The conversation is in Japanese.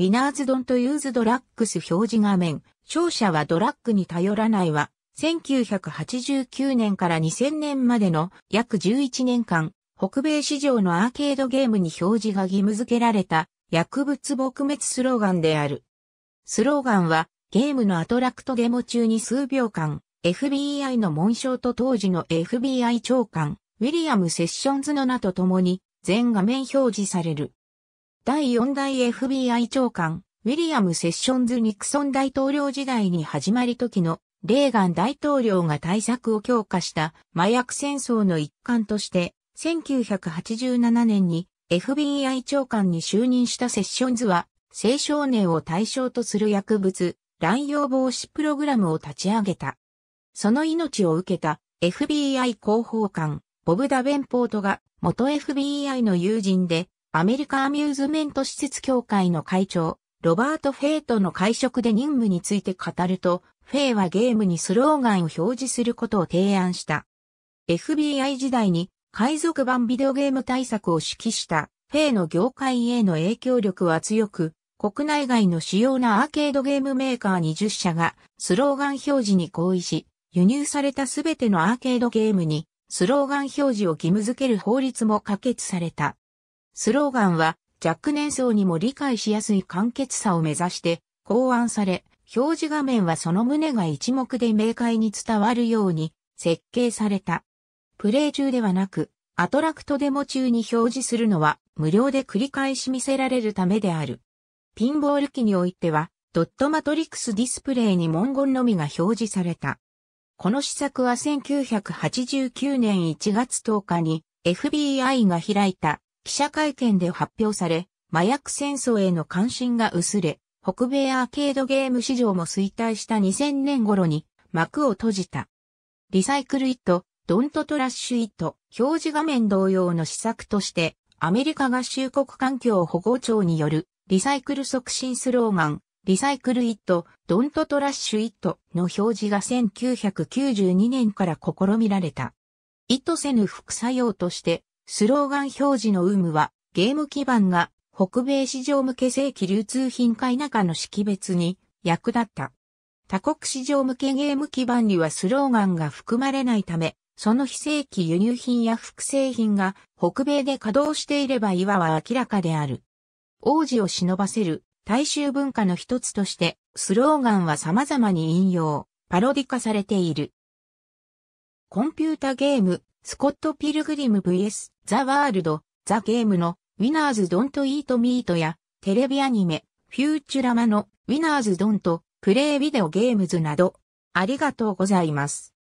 ミナーズドンとユーズドラッグス表示画面、勝者はドラッグに頼らないは、1989年から2000年までの約11年間、北米市場のアーケードゲームに表示が義務付けられた薬物撲滅スローガンである。スローガンはゲームのアトラクトデモ中に数秒間 FBI の紋章と当時の FBI 長官ウィリアム・セッションズの名と共に全画面表示される。第4代 FBI 長官、ウィリアム・セッションズ・ニクソン大統領時代に始まり時の、レーガン大統領が対策を強化した麻薬戦争の一環として、1987年に FBI 長官に就任したセッションズは、青少年を対象とする薬物、乱用防止プログラムを立ち上げた。その命を受けた FBI 広報官、ボブ・ダベンポートが元 FBI の友人でアメリカアミューズメント施設協会の会長、ロバート・フェイとの会食で任務について語ると、フェイはゲームにスローガンを表示することを提案した。FBI 時代に海賊版ビデオゲーム対策を指揮したフェイの業界への影響力は強く、国内外の主要なアーケードゲームメーカー20社がスローガン表示に合意し、輸入されたすべてのアーケードゲームにスローガン表示を義務付ける法律も可決された。スローガンは若年層にも理解しやすい簡潔さを目指して考案され、表示画面はその旨が一目で明快に伝わるように設計された。プレイ中ではなく、アトラクトデモ中に表示するのは無料で繰り返し見せられるためである。ピンボール機においては、ドットマトリックスディスプレイに文言のみが表示された。この施策は1989年1月10日に FBI が開いた記者会見で発表され、麻薬戦争への関心が薄れ、北米アーケードゲーム市場も衰退した2000年頃に幕を閉じた。リサイクルイット、ドントトラッシュイット、表示画面同様の施策として、アメリカ合衆国環境保護庁によるリサイクル促進スローガン、リサイクルイット、ドントトラッシュイットの表示が1992年から試みられた。意図せぬ副作用としてスローガン表示の有無は、ゲーム基盤が北米市場向け正規流通品か否かの識別に役立った。他国市場向けゲーム基盤にはスローガンが含まれないため、その非正規輸入品や複製品が北米で稼働していれば岩は明らかである。王子を忍ばせる大衆文化の一つとして、スローガンは様々に引用、パロディ化されている。コンピュータゲーム、スコット・ピルグリム vs ザ・ワールド、ザ・ゲームのウィナーズ・ドント・イート・ミートやテレビアニメ、フューチュラマのウィナーズ・ドント、プレイビデオゲームズなど、ありがとうございます。